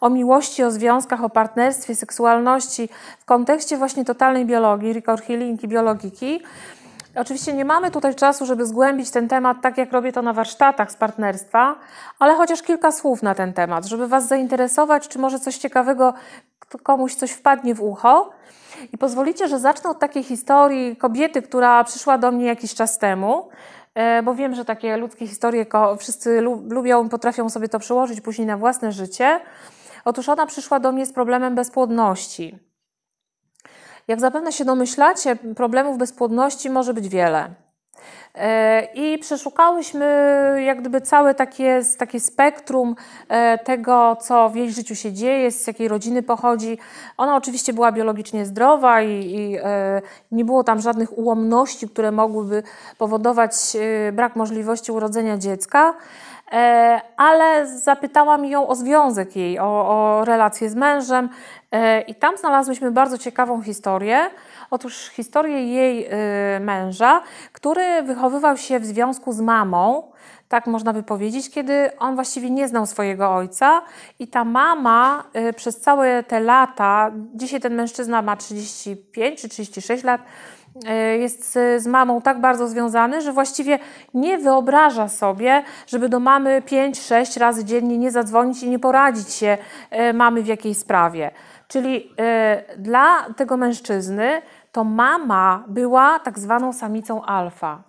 o miłości, o związkach, o partnerstwie, seksualności w kontekście właśnie totalnej biologii, rikorchilinki, biologiki. Oczywiście nie mamy tutaj czasu, żeby zgłębić ten temat tak, jak robię to na warsztatach z partnerstwa, ale chociaż kilka słów na ten temat, żeby Was zainteresować, czy może coś ciekawego komuś coś wpadnie w ucho. I pozwolicie, że zacznę od takiej historii kobiety, która przyszła do mnie jakiś czas temu, e, bo wiem, że takie ludzkie historie wszyscy lubią, potrafią sobie to przełożyć później na własne życie. Otóż ona przyszła do mnie z problemem bezpłodności. Jak zapewne się domyślacie, problemów bezpłodności może być wiele. E, I przeszukałyśmy jak gdyby całe takie, takie spektrum e, tego, co w jej życiu się dzieje, z jakiej rodziny pochodzi. Ona oczywiście była biologicznie zdrowa i, i e, nie było tam żadnych ułomności, które mogłyby powodować brak możliwości urodzenia dziecka E, ale zapytałam ją o związek jej, o, o relację z mężem e, i tam znalazłyśmy bardzo ciekawą historię. Otóż historię jej e, męża, który wychowywał się w związku z mamą, tak można by powiedzieć, kiedy on właściwie nie znał swojego ojca i ta mama przez całe te lata, dzisiaj ten mężczyzna ma 35 czy 36 lat, E, jest z mamą tak bardzo związany, że właściwie nie wyobraża sobie, żeby do mamy 5-6 razy dziennie nie zadzwonić i nie poradzić się e, mamy w jakiej sprawie. Czyli e, dla tego mężczyzny to mama była tak zwaną samicą alfa.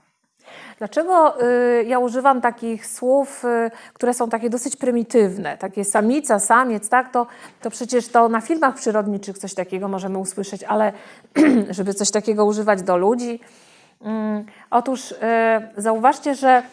Dlaczego y, ja używam takich słów, y, które są takie dosyć prymitywne, takie samica, samiec, tak? To, to przecież to na filmach przyrodniczych coś takiego możemy usłyszeć, ale żeby coś takiego używać do ludzi. Mm, otóż y, zauważcie, że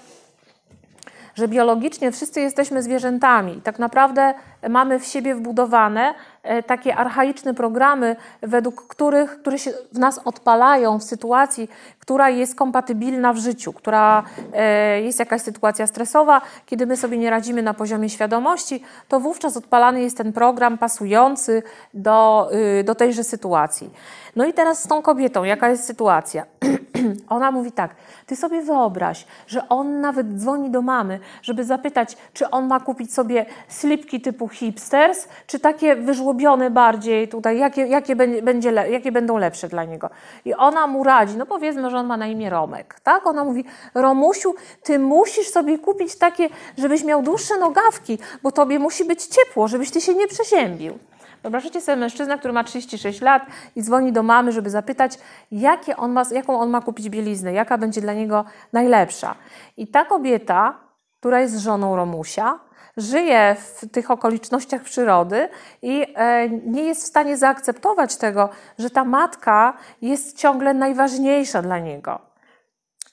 że biologicznie wszyscy jesteśmy zwierzętami. Tak naprawdę mamy w siebie wbudowane e, takie archaiczne programy, według których które się w nas odpalają w sytuacji, która jest kompatybilna w życiu, która e, jest jakaś sytuacja stresowa, kiedy my sobie nie radzimy na poziomie świadomości, to wówczas odpalany jest ten program pasujący do, y, do tejże sytuacji. No i teraz z tą kobietą, jaka jest sytuacja? Ona mówi tak, ty sobie wyobraź, że on nawet dzwoni do mamy, żeby zapytać, czy on ma kupić sobie slipki typu hipsters, czy takie wyżłobione bardziej tutaj, jakie, jakie, będzie, jakie będą lepsze dla niego. I ona mu radzi, no powiedzmy, że on ma na imię Romek, tak? Ona mówi, Romusiu, ty musisz sobie kupić takie, żebyś miał dłuższe nogawki, bo tobie musi być ciepło, żebyś ty się nie przeziębił. Zobaczycie sobie mężczyznę, który ma 36 lat i dzwoni do mamy, żeby zapytać, jakie on ma, jaką on ma kupić bieliznę, jaka będzie dla niego najlepsza. I ta kobieta, która jest żoną Romusia, żyje w tych okolicznościach przyrody i e, nie jest w stanie zaakceptować tego, że ta matka jest ciągle najważniejsza dla niego.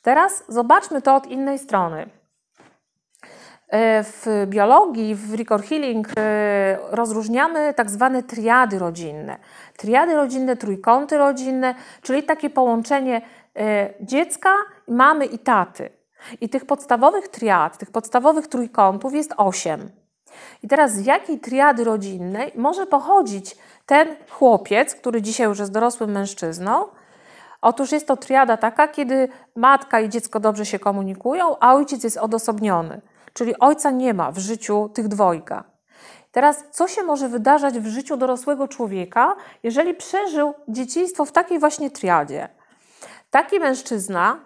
Teraz zobaczmy to od innej strony. E, w biologii, w record healing e, rozróżniamy tak zwane triady rodzinne. Triady rodzinne, trójkąty rodzinne, czyli takie połączenie e, dziecka, mamy i taty. I tych podstawowych triad, tych podstawowych trójkątów jest osiem. I teraz z jakiej triady rodzinnej może pochodzić ten chłopiec, który dzisiaj już jest dorosłym mężczyzną? Otóż jest to triada taka, kiedy matka i dziecko dobrze się komunikują, a ojciec jest odosobniony. Czyli ojca nie ma w życiu tych dwojga. Teraz, co się może wydarzać w życiu dorosłego człowieka, jeżeli przeżył dzieciństwo w takiej właśnie triadzie? Taki mężczyzna,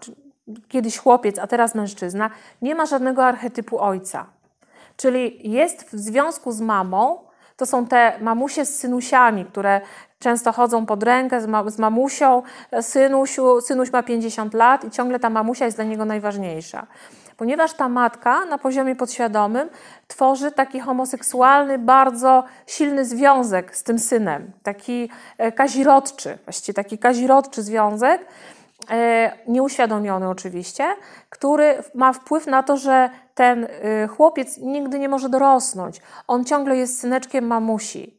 kiedyś chłopiec, a teraz mężczyzna, nie ma żadnego archetypu ojca. Czyli jest w związku z mamą, to są te mamusie z synusiami, które często chodzą pod rękę z, ma z mamusią, synusiu, synuś ma 50 lat i ciągle ta mamusia jest dla niego najważniejsza ponieważ ta matka na poziomie podświadomym tworzy taki homoseksualny, bardzo silny związek z tym synem, taki e, kazirodczy, właściwie taki kazirodczy związek, e, nieuświadomiony oczywiście, który ma wpływ na to, że ten e, chłopiec nigdy nie może dorosnąć. On ciągle jest syneczkiem mamusi.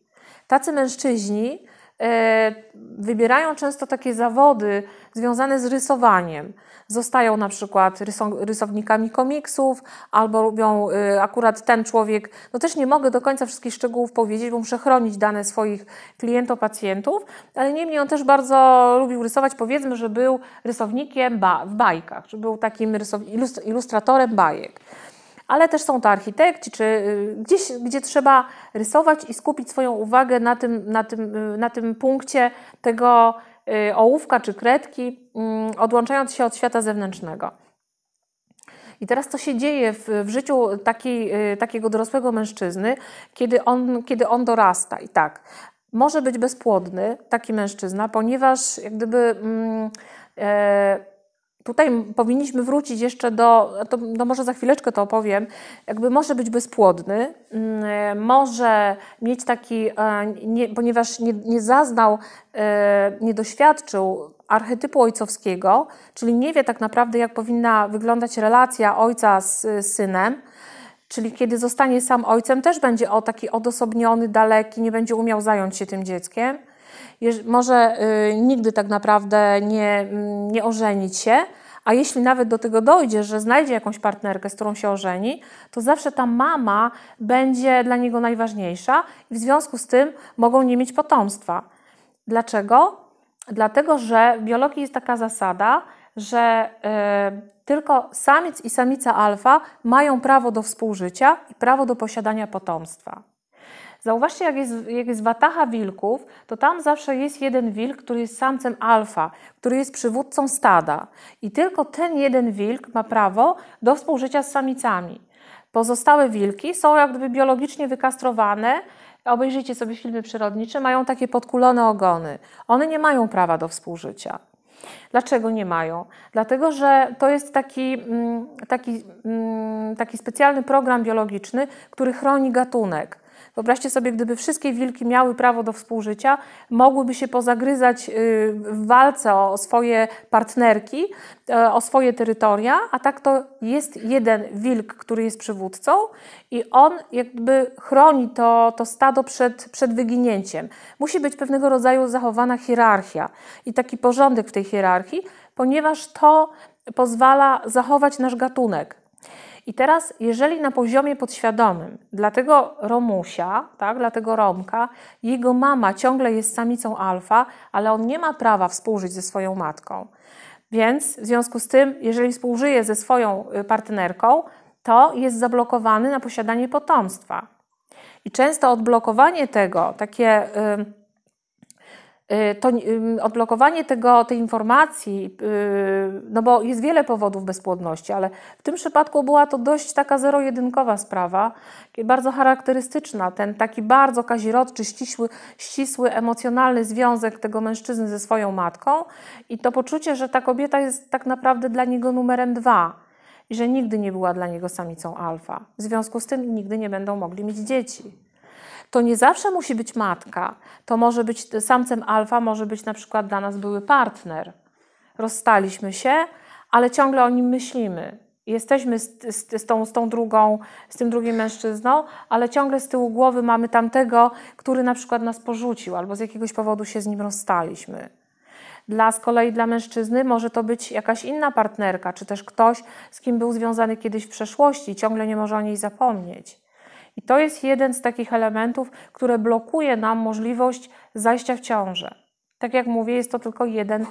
Tacy mężczyźni E, wybierają często takie zawody związane z rysowaniem. Zostają na przykład rysownikami komiksów, albo lubią y, akurat ten człowiek. No też nie mogę do końca wszystkich szczegółów powiedzieć, bo muszę chronić dane swoich klientów, pacjentów, ale niemniej on też bardzo lubił rysować. Powiedzmy, że był rysownikiem ba w bajkach, że był takim ilustratorem bajek ale też są to architekci, czy y, gdzieś, gdzie trzeba rysować i skupić swoją uwagę na tym, na tym, y, na tym punkcie tego y, ołówka czy kredki, mm, odłączając się od świata zewnętrznego. I teraz co się dzieje w, w życiu taki, takiego dorosłego mężczyzny, kiedy on, kiedy on dorasta i tak. Może być bezpłodny taki mężczyzna, ponieważ jak gdyby. Mm, e, tutaj powinniśmy wrócić jeszcze do, to, to może za chwileczkę to opowiem, jakby może być bezpłodny, mm, e, może mieć taki, e, nie, ponieważ nie, nie zaznał, e, nie doświadczył archetypu ojcowskiego, czyli nie wie tak naprawdę, jak powinna wyglądać relacja ojca z synem, Czyli kiedy zostanie sam ojcem, też będzie o taki odosobniony, daleki, nie będzie umiał zająć się tym dzieckiem. może y, nigdy tak naprawdę nie, mm, nie ożenić się, a jeśli nawet do tego dojdzie, że znajdzie jakąś partnerkę, z którą się ożeni, to zawsze ta mama będzie dla niego najważniejsza i w związku z tym mogą nie mieć potomstwa. Dlaczego? Dlatego, że w biologii jest taka zasada, że e, tylko samiec i samica alfa mają prawo do współżycia i prawo do posiadania potomstwa. Zauważcie, jak jest, jak jest wataha wilków, to tam zawsze jest jeden wilk, który jest samcem alfa, który jest przywódcą stada. I tylko ten jeden wilk ma prawo do współżycia z samicami. Pozostałe wilki są jak gdyby biologicznie wykastrowane. Obejrzyjcie sobie filmy przyrodnicze, mają takie podkulone ogony. One nie mają prawa do współżycia. Dlaczego nie mają? Dlatego, że to jest taki, mm, taki, mm, taki specjalny program biologiczny, który chroni gatunek. Wyobraźcie sobie, gdyby wszystkie wilki miały prawo do współżycia, mogłyby się pozagryzać y, w walce o swoje partnerki, y, o swoje terytoria, a tak to jest jeden wilk, który jest przywódcą i on jakby chroni to, to stado przed, przed wyginięciem. Musi być pewnego rodzaju zachowana hierarchia i taki porządek w tej hierarchii, ponieważ to pozwala zachować nasz gatunek. I teraz, jeżeli na poziomie podświadomym dla tego Romusia, tak, dla tego Romka, jego mama ciągle jest samicą alfa, ale on nie ma prawa współżyć ze swoją matką. Więc w związku z tym, jeżeli współżyje ze swoją y, partnerką, to jest zablokowany na posiadanie potomstwa. I często odblokowanie tego, takie. Yy, Y, to odblokowanie tego, tej informacji, y, no bo jest wiele powodów bezpłodności, ale w tym przypadku była to dość taka zero-jedynkowa sprawa, bardzo charakterystyczna, ten taki bardzo kazirodczy, ścisły, ścisły, emocjonalny związek tego mężczyzny ze swoją matką i to poczucie, że ta kobieta jest tak naprawdę dla niego numerem dwa i że nigdy nie była dla niego samicą alfa. W związku z tym nigdy nie będą mogli mieć dzieci. To nie zawsze musi być matka. To może być e, samcem alfa, może być na przykład dla nas były partner. Rozstaliśmy się, ale ciągle o nim myślimy. Jesteśmy z, z, z, tą, z tą drugą, z tym drugim mężczyzną, ale ciągle z tyłu głowy mamy tamtego, który na przykład nas porzucił albo z jakiegoś powodu się z nim rozstaliśmy. Dla z kolei dla mężczyzny może to być jakaś inna partnerka, czy też ktoś, z kim był związany kiedyś w przeszłości, ciągle nie może o niej zapomnieć. I to jest jeden z takich elementów, które blokuje nam możliwość zajścia w ciążę. Tak jak mówię, jest to tylko jeden,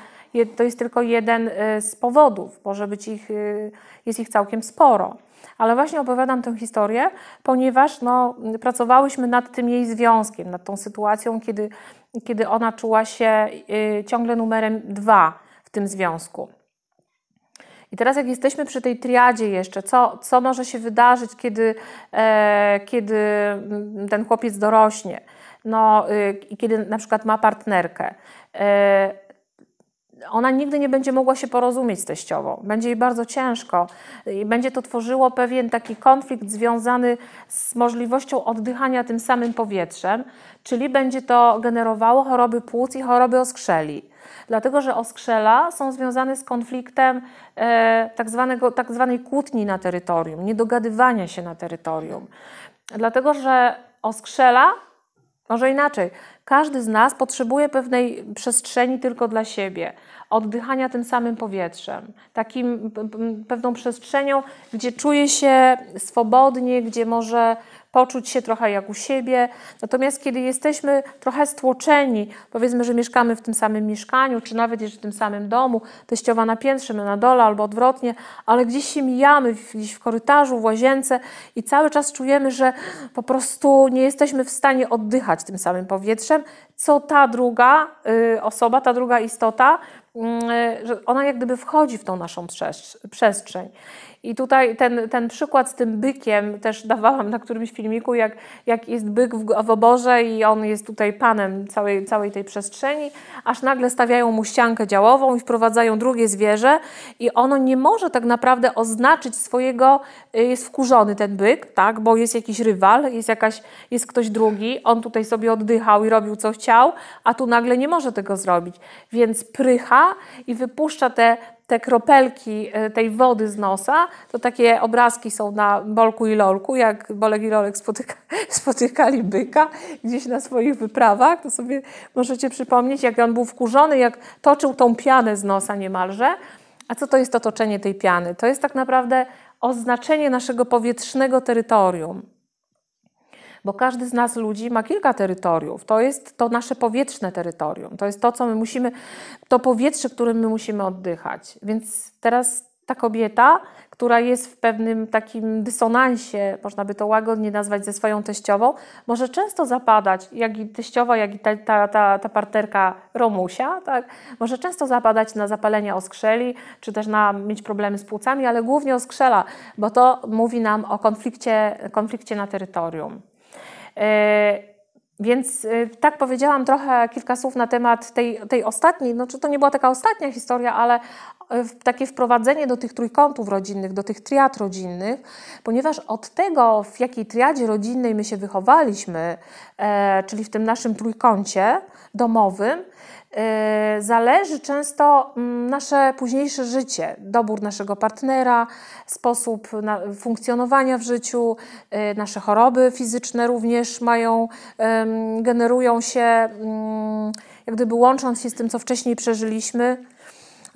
to jest tylko jeden y, z powodów, może być ich, y, jest ich całkiem sporo. Ale właśnie opowiadam tę historię, ponieważ no, pracowałyśmy nad tym jej związkiem, nad tą sytuacją, kiedy, kiedy ona czuła się y, ciągle numerem dwa w tym związku. I teraz jak jesteśmy przy tej triadzie jeszcze, co, co może się wydarzyć, kiedy, e, kiedy mm, ten chłopiec dorośnie, no y, i kiedy na przykład ma partnerkę. E, ona nigdy nie będzie mogła się porozumieć z teściową. Będzie jej bardzo ciężko i będzie to tworzyło pewien taki konflikt związany z możliwością oddychania tym samym powietrzem, czyli będzie to generowało choroby płuc i choroby oskrzeli dlatego że oskrzela są związane z konfliktem e, tak, zwanego, tak zwanej kłótni na terytorium, niedogadywania się na terytorium. Dlatego, że oskrzela, może inaczej, każdy z nas potrzebuje pewnej przestrzeni tylko dla siebie oddychania tym samym powietrzem, takim pewną przestrzenią, gdzie czuje się swobodnie, gdzie może poczuć się trochę jak u siebie. Natomiast kiedy jesteśmy trochę stłoczeni, powiedzmy, że mieszkamy w tym samym mieszkaniu, czy nawet jeszcze w tym samym domu, teściowa na piętrze, my na dole albo odwrotnie, ale gdzieś się mijamy, gdzieś w korytarzu, w łazience i cały czas czujemy, że po prostu nie jesteśmy w stanie oddychać tym samym powietrzem, co ta druga y, osoba, ta druga istota Mm, e, że ona jak gdyby wchodzi w tą naszą przestrzeń. I tutaj ten, ten przykład z tym bykiem też dawałam na którymś filmiku, jak, jak jest byk w, w oborze i on jest tutaj panem całej, całej tej przestrzeni, aż nagle stawiają mu ściankę działową i wprowadzają drugie zwierzę i ono nie może tak naprawdę oznaczyć swojego, y, jest wkurzony ten byk, tak, bo jest jakiś rywal, jest, jakaś, jest ktoś drugi, on tutaj sobie oddychał i robił co chciał, a tu nagle nie może tego zrobić. Więc prycha i wypuszcza te te kropelki e, tej wody z nosa, to takie obrazki są na Bolku i Lolku, jak Bolek i Lolek spotyka, spotykali byka gdzieś na swoich wyprawach, to sobie możecie przypomnieć, jak on był wkurzony, jak toczył tą pianę z nosa niemalże. A co to jest to toczenie tej piany? To jest tak naprawdę oznaczenie naszego powietrznego terytorium bo każdy z nas ludzi ma kilka terytoriów. To jest to nasze powietrzne terytorium, to jest to, co my musimy, to powietrze, którym my musimy oddychać. Więc teraz ta kobieta, która jest w pewnym takim dysonansie, można by to łagodnie nazwać, ze swoją teściową, może często zapadać, jak i teściowa, jak i ta, ta, ta, ta parterka Romusia, tak? może często zapadać na zapalenia oskrzeli, czy też na mieć problemy z płucami, ale głównie oskrzela, bo to mówi nam o konflikcie, konflikcie na terytorium. E, więc e, tak powiedziałam trochę kilka słów na temat tej, tej ostatniej, no czy to nie była taka ostatnia historia, ale E, takie wprowadzenie do tych trójkątów rodzinnych, do tych triad rodzinnych, ponieważ od tego, w jakiej triadzie rodzinnej my się wychowaliśmy, e, czyli w tym naszym trójkącie domowym, e, zależy często mm, nasze późniejsze życie, dobór naszego partnera, sposób funkcjonowania w życiu, nasze choroby fizyczne również mają, generują się, mm, jak gdyby łącząc się z tym, co wcześniej przeżyliśmy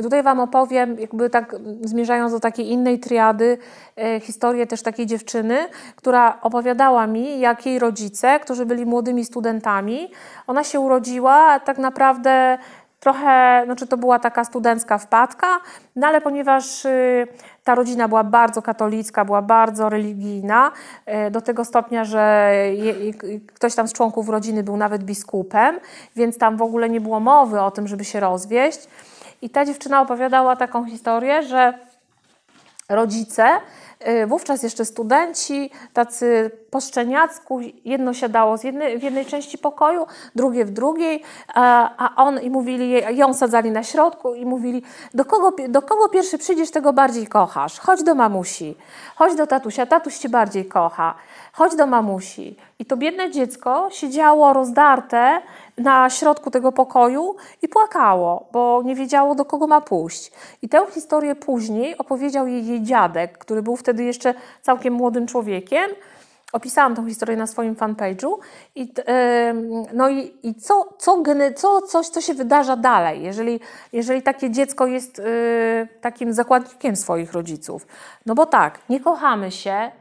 tutaj Wam opowiem, jakby tak zmierzając do takiej innej triady, e, historię też takiej dziewczyny, która opowiadała mi, jak jej rodzice, którzy byli młodymi studentami, ona się urodziła tak naprawdę trochę, znaczy to była taka studencka wpadka, no ale ponieważ y, ta rodzina była bardzo katolicka, była bardzo religijna, e, do tego stopnia, że ktoś tam z członków rodziny był nawet biskupem, więc tam w ogóle nie było mowy o tym, żeby się rozwieść. I ta dziewczyna opowiadała taką historię, że rodzice, y, wówczas jeszcze studenci, tacy po szczeniacku, jedno siadało z jednej, w jednej części pokoju, drugie w drugiej, a on i mówili, ją sadzali na środku i mówili, do kogo, do kogo pierwszy przyjdziesz, tego bardziej kochasz. Chodź do mamusi, chodź do tatusia, tatuś cię bardziej kocha, chodź do mamusi. I to biedne dziecko siedziało rozdarte, na środku tego pokoju i płakało, bo nie wiedziało do kogo ma pójść. I tę historię później opowiedział jej, jej dziadek, który był wtedy jeszcze całkiem młodym człowiekiem. Opisałam tę historię na swoim fanpage'u. I, yy, no i, i co, co, co, coś, co się wydarza dalej, jeżeli, jeżeli takie dziecko jest yy, takim zakładnikiem swoich rodziców? No bo tak, nie kochamy się,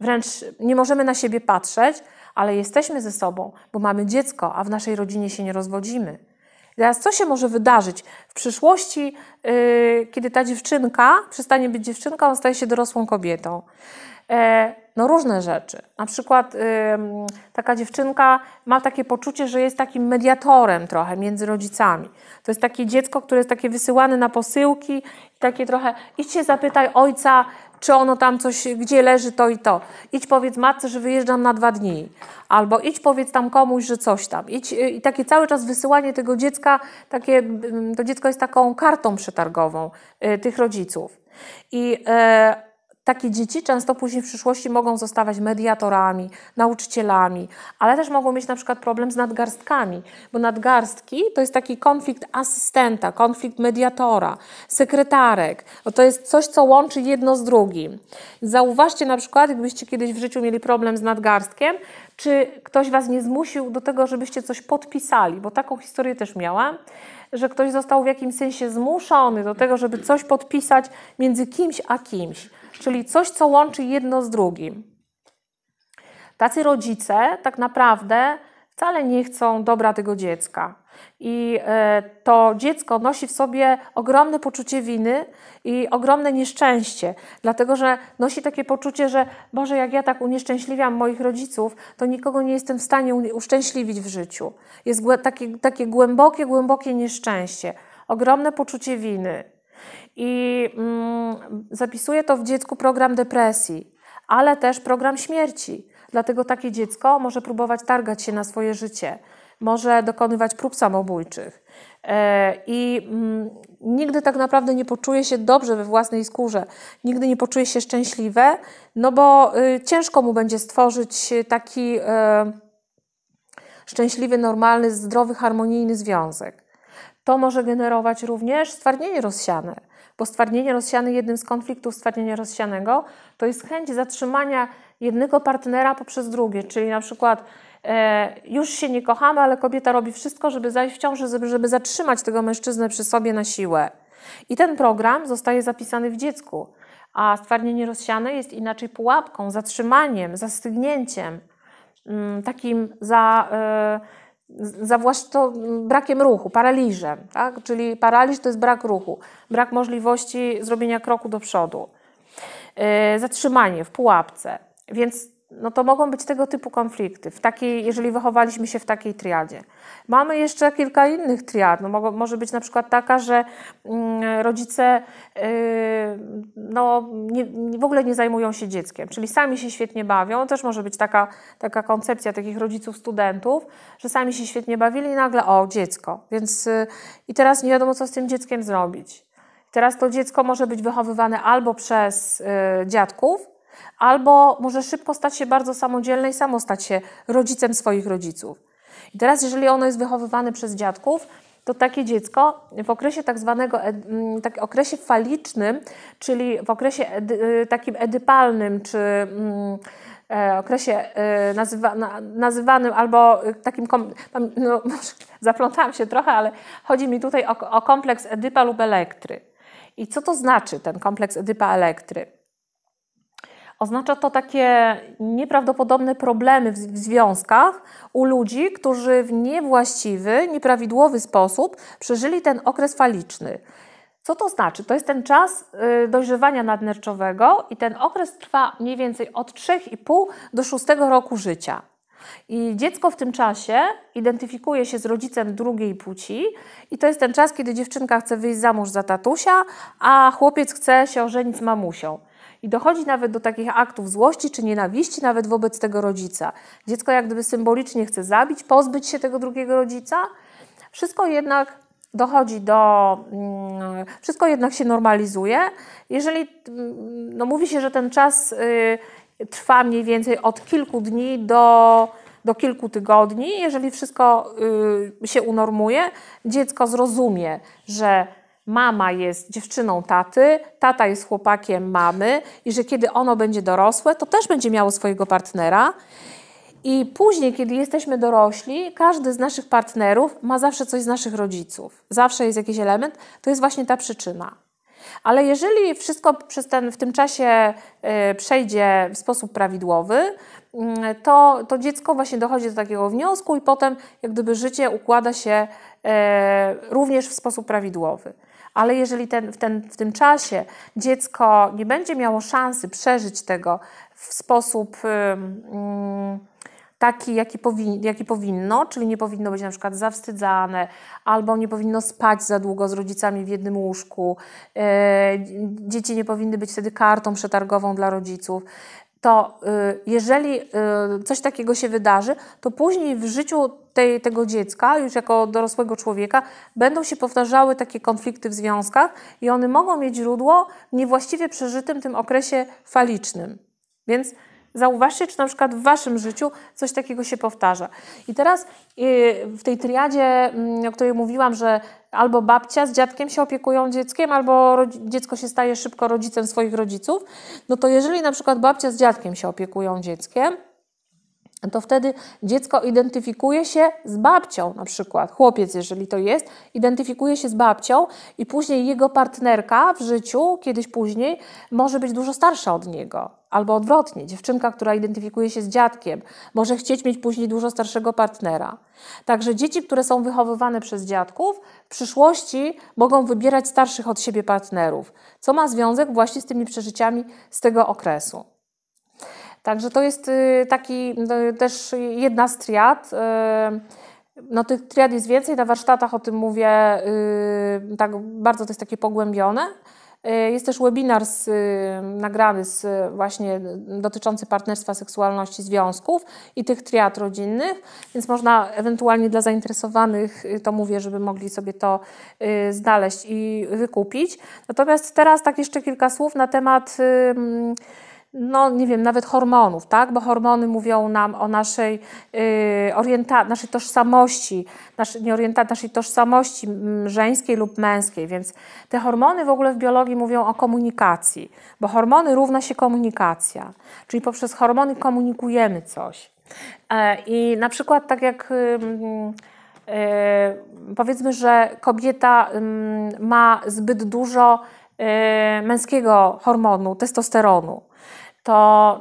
wręcz nie możemy na siebie patrzeć, ale jesteśmy ze sobą, bo mamy dziecko, a w naszej rodzinie się nie rozwodzimy. Teraz co się może wydarzyć? W przyszłości, yy, kiedy ta dziewczynka przestanie być dziewczynką, a staje się dorosłą kobietą. E, no różne rzeczy. Na przykład yy, taka dziewczynka ma takie poczucie, że jest takim mediatorem trochę między rodzicami. To jest takie dziecko, które jest takie wysyłane na posyłki, takie trochę idź się zapytaj ojca, czy ono tam coś, gdzie leży to i to. Idź powiedz matce, że wyjeżdżam na dwa dni. Albo idź powiedz tam komuś, że coś tam. Idź, y, I takie cały czas wysyłanie tego dziecka, takie, mm, to dziecko jest taką kartą przetargową y, tych rodziców. I e, takie dzieci często później w przyszłości mogą zostawać mediatorami, nauczycielami, ale też mogą mieć na przykład problem z nadgarstkami, bo nadgarstki to jest taki konflikt asystenta, konflikt mediatora, sekretarek. Bo to jest coś, co łączy jedno z drugim. Zauważcie na przykład, jakbyście kiedyś w życiu mieli problem z nadgarstkiem, czy ktoś was nie zmusił do tego, żebyście coś podpisali, bo taką historię też miałam że ktoś został w jakimś sensie zmuszony do tego, żeby coś podpisać między kimś a kimś czyli coś, co łączy jedno z drugim. Tacy rodzice tak naprawdę wcale nie chcą dobra tego dziecka. I e, to dziecko nosi w sobie ogromne poczucie winy i ogromne nieszczęście, dlatego że nosi takie poczucie, że Boże, jak ja tak unieszczęśliwiam moich rodziców, to nikogo nie jestem w stanie uszczęśliwić w życiu. Jest takie, takie głębokie, głębokie nieszczęście, ogromne poczucie winy i mm, zapisuje to w dziecku program depresji, ale też program śmierci. Dlatego takie dziecko może próbować targać się na swoje życie, może dokonywać prób samobójczych. E, I mm, nigdy tak naprawdę nie poczuje się dobrze we własnej skórze, nigdy nie poczuje się szczęśliwe, no bo y, ciężko mu będzie stworzyć taki e, szczęśliwy, normalny, zdrowy, harmonijny związek. To może generować również stwardnienie rozsiane bo stwardnienie rozsiane jednym z konfliktów stwardnienia rozsianego to jest chęć zatrzymania jednego partnera poprzez drugie, czyli na przykład e, już się nie kochamy, ale kobieta robi wszystko, żeby zajść w ciąży, żeby, żeby zatrzymać tego mężczyznę przy sobie na siłę. I ten program zostaje zapisany w dziecku, a stwardnienie rozsiane jest inaczej pułapką, zatrzymaniem, zastygnięciem, mm, takim za... E, zawłaszcz to brakiem ruchu, paraliżem. Tak? Czyli paraliż to jest brak ruchu, brak możliwości zrobienia kroku do przodu, e, zatrzymanie w pułapce. Więc no to mogą być tego typu konflikty, w takiej, jeżeli wychowaliśmy się w takiej triadzie. Mamy jeszcze kilka innych triad. No, może być na przykład taka, że mm, rodzice y, no, nie, w ogóle nie zajmują się dzieckiem, czyli sami się świetnie bawią. Też może być taka, taka koncepcja takich rodziców, studentów, że sami się świetnie bawili i nagle o, dziecko. Więc y, i teraz nie wiadomo, co z tym dzieckiem zrobić. Teraz to dziecko może być wychowywane albo przez y, dziadków, albo może szybko stać się bardzo samodzielne i samo stać się rodzicem swoich rodziców. I teraz, jeżeli ono jest wychowywane przez dziadków, to takie dziecko w okresie tak zwanego, mm, tak okresie falicznym, czyli w okresie edy, y, takim edypalnym, czy mm, e, okresie e, nazywa, nazywanym albo y, takim, no, zaplątałam się trochę, ale chodzi mi tutaj o, o kompleks Edypa lub Elektry. I co to znaczy ten kompleks Edypa-Elektry? Oznacza to takie nieprawdopodobne problemy w związkach u ludzi, którzy w niewłaściwy, nieprawidłowy sposób przeżyli ten okres faliczny. Co to znaczy? To jest ten czas y, dojrzewania nadnerczowego i ten okres trwa mniej więcej od 3,5 do 6 roku życia. I dziecko w tym czasie identyfikuje się z rodzicem drugiej płci, i to jest ten czas, kiedy dziewczynka chce wyjść za mąż za tatusia, a chłopiec chce się ożenić z mamusią. I dochodzi nawet do takich aktów złości czy nienawiści nawet wobec tego rodzica. Dziecko jak gdyby symbolicznie chce zabić, pozbyć się tego drugiego rodzica. Wszystko jednak dochodzi do. Mm, wszystko jednak się normalizuje. Jeżeli mm, no mówi się, że ten czas y, trwa mniej więcej od kilku dni do, do kilku tygodni, jeżeli wszystko y, się unormuje, dziecko zrozumie, że mama jest dziewczyną taty, tata jest chłopakiem mamy i że kiedy ono będzie dorosłe, to też będzie miało swojego partnera. I później, kiedy jesteśmy dorośli, każdy z naszych partnerów ma zawsze coś z naszych rodziców. Zawsze jest jakiś element, to jest właśnie ta przyczyna. Ale jeżeli wszystko przez ten, w tym czasie y, przejdzie w sposób prawidłowy, y, to, to dziecko właśnie dochodzi do takiego wniosku i potem jak gdyby życie układa się y, również w sposób prawidłowy ale jeżeli ten, w, ten, w tym czasie dziecko nie będzie miało szansy przeżyć tego w sposób mm, taki, jaki, powi jaki powinno, czyli nie powinno być na przykład zawstydzane, albo nie powinno spać za długo z rodzicami w jednym łóżku, e, dzieci nie powinny być wtedy kartą przetargową dla rodziców to y, jeżeli y, coś takiego się wydarzy, to później w życiu tej, tego dziecka, już jako dorosłego człowieka, będą się powtarzały takie konflikty w związkach i one mogą mieć źródło w niewłaściwie przeżytym tym okresie falicznym. Więc Zauważcie, czy na przykład w Waszym życiu coś takiego się powtarza. I teraz y, w tej triadzie, mm, o której mówiłam, że albo babcia z dziadkiem się opiekują dzieckiem, albo dziecko się staje szybko rodzicem swoich rodziców, no to jeżeli na przykład babcia z dziadkiem się opiekują dzieckiem, to wtedy dziecko identyfikuje się z babcią, na przykład chłopiec, jeżeli to jest, identyfikuje się z babcią i później jego partnerka w życiu, kiedyś później, może być dużo starsza od niego. Albo odwrotnie, dziewczynka, która identyfikuje się z dziadkiem, może chcieć mieć później dużo starszego partnera. Także dzieci, które są wychowywane przez dziadków, w przyszłości mogą wybierać starszych od siebie partnerów, co ma związek właśnie z tymi przeżyciami z tego okresu. Także to jest y, taki no, też jedna z triad. Y, no tych triad jest więcej, na warsztatach o tym mówię, y, tak bardzo to jest takie pogłębione. Jest też webinar z, nagrany z, właśnie dotyczący partnerstwa, seksualności, związków i tych triad rodzinnych, więc można ewentualnie dla zainteresowanych, to mówię, żeby mogli sobie to znaleźć i wykupić. Natomiast teraz tak jeszcze kilka słów na temat no nie wiem, nawet hormonów, tak? Bo hormony mówią nam o naszej y, orienta naszej tożsamości, naszy, nie orientacji, naszej tożsamości żeńskiej lub męskiej, więc te hormony w ogóle w biologii mówią o komunikacji, bo hormony równa się komunikacja, czyli poprzez hormony komunikujemy coś. E, I na przykład tak jak y, powiedzmy, że kobieta ma zbyt dużo y, męskiego hormonu, testosteronu, to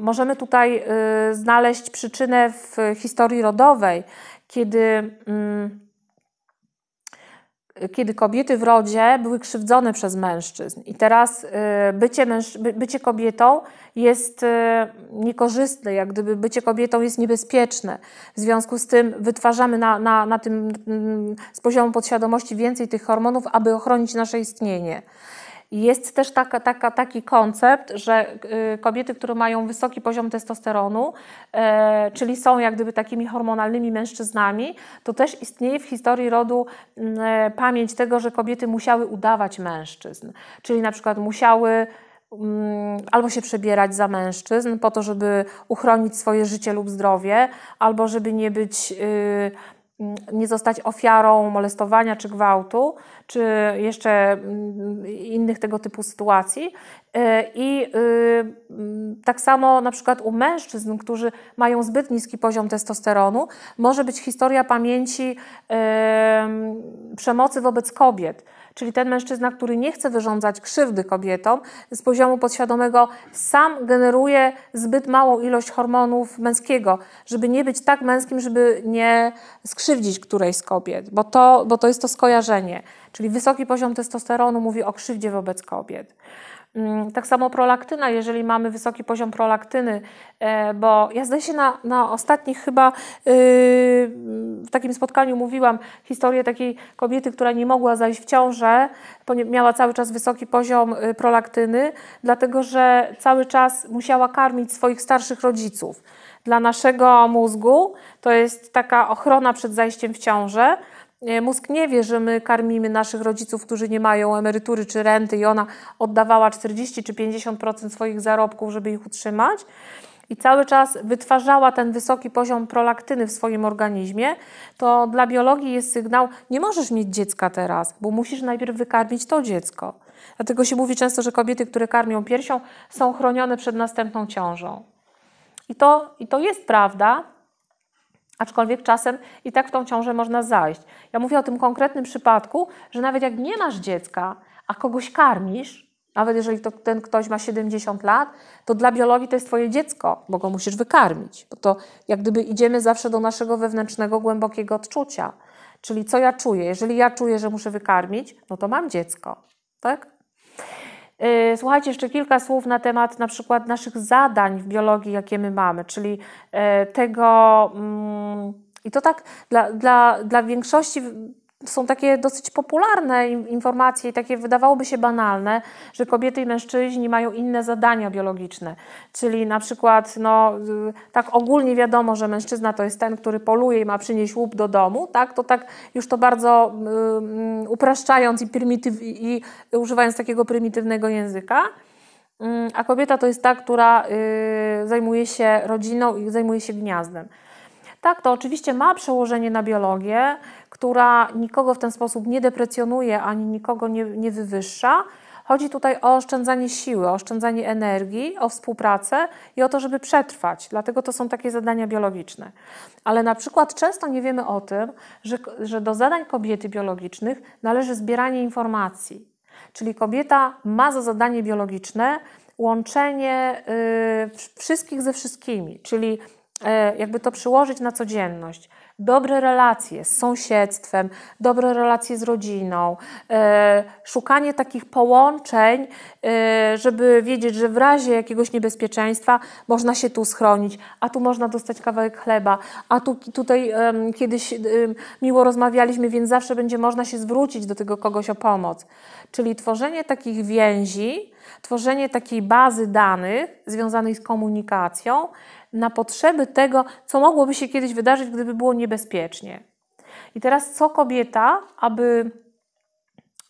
możemy tutaj y, znaleźć przyczynę w historii rodowej, kiedy, mm, kiedy kobiety w rodzie były krzywdzone przez mężczyzn. I teraz y, bycie, męż, bycie kobietą jest y, niekorzystne, jak gdyby bycie kobietą jest niebezpieczne. W związku z tym wytwarzamy na, na, na tym mm, z poziomu podświadomości więcej tych hormonów, aby ochronić nasze istnienie. Jest też taka, taka, taki koncept, że y, kobiety, które mają wysoki poziom testosteronu, e, czyli są jak gdyby takimi hormonalnymi mężczyznami, to też istnieje w historii rodu e, pamięć tego, że kobiety musiały udawać mężczyzn. Czyli na przykład musiały albo się przebierać za mężczyzn po to, żeby uchronić swoje życie lub zdrowie, albo żeby nie być. Yy, nie zostać ofiarą molestowania czy gwałtu, czy jeszcze mm, innych tego typu sytuacji. Y, I y, tak samo na przykład u mężczyzn, którzy mają zbyt niski poziom testosteronu, może być historia pamięci przemocy wobec kobiet czyli ten mężczyzna, który nie chce wyrządzać krzywdy kobietom, z poziomu podświadomego sam generuje zbyt małą ilość hormonów męskiego, żeby nie być tak męskim, żeby nie skrzywdzić którejś z kobiet, bo to, bo to jest to skojarzenie. Czyli wysoki poziom testosteronu mówi o krzywdzie wobec kobiet. Mm, tak samo prolaktyna, jeżeli mamy wysoki poziom prolaktyny, e, bo ja zdaje się na, na ostatnich chyba y, w takim spotkaniu mówiłam historię takiej kobiety, która nie mogła zajść w ciążę, miała cały czas wysoki poziom y, prolaktyny, dlatego że cały czas musiała karmić swoich starszych rodziców. Dla naszego mózgu to jest taka ochrona przed zajściem w ciążę E, mózg nie wie, że my karmimy naszych rodziców, którzy nie mają emerytury czy renty i ona oddawała 40 czy 50% swoich zarobków, żeby ich utrzymać. I cały czas wytwarzała ten wysoki poziom prolaktyny w swoim organizmie, to dla biologii jest sygnał: nie możesz mieć dziecka teraz, bo musisz najpierw wykarmić to dziecko. Dlatego się mówi często, że kobiety, które karmią piersią, są chronione przed następną ciążą. I to, i to jest prawda, Aczkolwiek czasem i tak w tą ciążę można zajść. Ja mówię o tym konkretnym przypadku, że nawet jak nie masz dziecka, a kogoś karmisz, nawet jeżeli to, ten ktoś ma 70 lat, to dla biologii to jest twoje dziecko, bo go musisz wykarmić. Bo to jak gdyby idziemy zawsze do naszego wewnętrznego, głębokiego odczucia. Czyli co ja czuję? Jeżeli ja czuję, że muszę wykarmić, no to mam dziecko. Tak? Y, słuchajcie, jeszcze kilka słów na temat na przykład naszych zadań w biologii, jakie my mamy, czyli y, tego. Mm, I to tak dla, dla, dla większości są takie dosyć popularne informacje i takie wydawałoby się banalne, że kobiety i mężczyźni mają inne zadania biologiczne. Czyli na przykład, no, y, tak ogólnie wiadomo, że mężczyzna to jest ten, który poluje i ma przynieść łup do domu, tak? To tak już to bardzo y, y upraszczając i, i używając takiego prymitywnego języka. Y, a kobieta to jest ta, która y, zajmuje się rodziną i zajmuje się gniazdem. Tak, to oczywiście ma przełożenie na biologię, która nikogo w ten sposób nie deprecjonuje ani nikogo nie, nie wywyższa. Chodzi tutaj o oszczędzanie siły, o oszczędzanie energii, o współpracę i o to, żeby przetrwać. Dlatego to są takie zadania biologiczne. Ale na przykład często nie wiemy o tym, że, że do zadań kobiety biologicznych należy zbieranie informacji. Czyli kobieta ma za zadanie biologiczne łączenie y, wszystkich ze wszystkimi, czyli E, jakby to przyłożyć na codzienność. Dobre relacje z sąsiedztwem, dobre relacje z rodziną, e, szukanie takich połączeń, e, żeby wiedzieć, że w razie jakiegoś niebezpieczeństwa można się tu schronić, a tu można dostać kawałek chleba, a tu tutaj kiedyś miło rozmawialiśmy, więc zawsze będzie można się zwrócić do tego kogoś o pomoc. Czyli tworzenie takich więzi, tworzenie takiej bazy danych związanej z komunikacją na potrzeby tego, co mogłoby się kiedyś wydarzyć, gdyby było niebezpiecznie. I teraz co kobieta, aby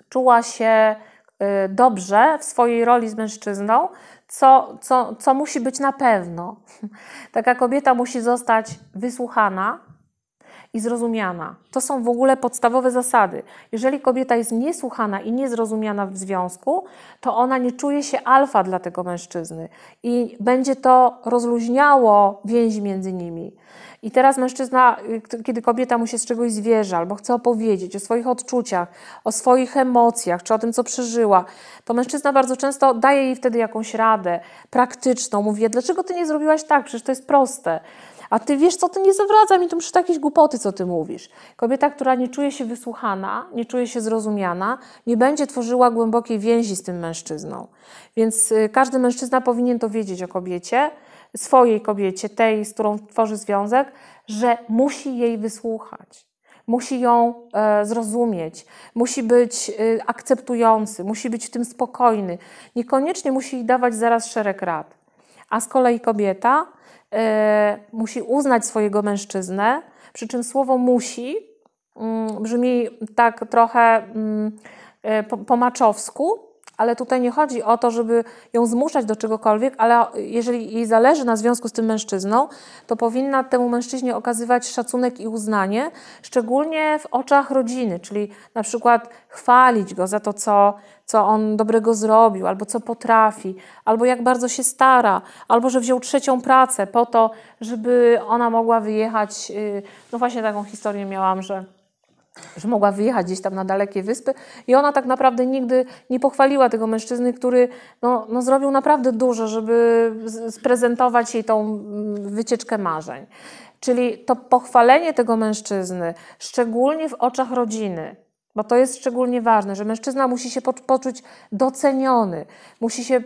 czuła się y, dobrze w swojej roli z mężczyzną, co, co, co musi być na pewno. Taka kobieta musi zostać wysłuchana, i zrozumiana. To są w ogóle podstawowe zasady. Jeżeli kobieta jest niesłuchana i niezrozumiana w związku, to ona nie czuje się alfa dla tego mężczyzny i będzie to rozluźniało więzi między nimi. I teraz mężczyzna, y, kiedy kobieta mu się z czegoś zwierza albo chce opowiedzieć o swoich odczuciach, o swoich emocjach czy o tym, co przeżyła, to mężczyzna bardzo często daje jej wtedy jakąś radę praktyczną. Mówi, dlaczego ty nie zrobiłaś tak? Przecież to jest proste. A ty wiesz co, ty nie zawraca mi, to przy takiej głupoty, co ty mówisz. Kobieta, która nie czuje się wysłuchana, nie czuje się zrozumiana, nie będzie tworzyła głębokiej więzi z tym mężczyzną. Więc y, każdy mężczyzna powinien to wiedzieć o kobiecie, swojej kobiecie, tej, z którą tworzy związek, że musi jej wysłuchać. Musi ją e, zrozumieć, musi być e, akceptujący, musi być w tym spokojny. Niekoniecznie musi jej dawać zaraz szereg rad. A z kolei kobieta E, musi uznać swojego mężczyznę, przy czym słowo musi mm, brzmi tak trochę mm, e, po, po maczowsku, ale tutaj nie chodzi o to, żeby ją zmuszać do czegokolwiek, ale jeżeli jej zależy na związku z tym mężczyzną, to powinna temu mężczyźnie okazywać szacunek i uznanie, szczególnie w oczach rodziny, czyli na przykład chwalić go za to, co, co on dobrego zrobił, albo co potrafi, albo jak bardzo się stara, albo że wziął trzecią pracę po to, żeby ona mogła wyjechać. Y, no właśnie taką historię miałam, że że mogła wyjechać gdzieś tam na dalekie wyspy i ona tak naprawdę nigdy nie pochwaliła tego mężczyzny, który no, no zrobił naprawdę dużo, żeby sprezentować jej tą mm, wycieczkę marzeń. Czyli to pochwalenie tego mężczyzny, szczególnie w oczach rodziny, bo to jest szczególnie ważne, że mężczyzna musi się poczuć doceniony, musi, się,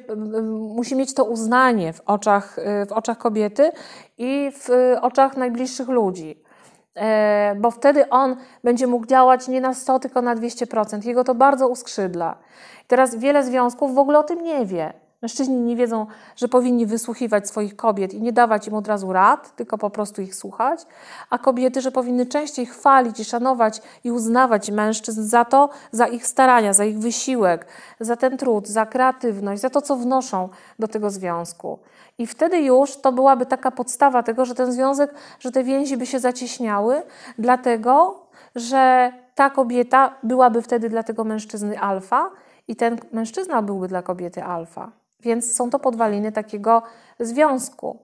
musi mieć to uznanie w oczach, y, w oczach kobiety i w y, oczach najbliższych ludzi. E, bo wtedy on będzie mógł działać nie na 100, tylko na 200%. Jego to bardzo uskrzydla. Teraz wiele związków w ogóle o tym nie wie. Mężczyźni nie wiedzą, że powinni wysłuchiwać swoich kobiet i nie dawać im od razu rad, tylko po prostu ich słuchać, a kobiety, że powinny częściej chwalić i szanować i uznawać mężczyzn za to, za ich starania, za ich wysiłek, za ten trud, za kreatywność, za to, co wnoszą do tego związku. I wtedy już to byłaby taka podstawa tego, że ten związek, że te więzi by się zacieśniały, dlatego że ta kobieta byłaby wtedy dla tego mężczyzny alfa i ten mężczyzna byłby dla kobiety alfa. Więc są to podwaliny takiego związku.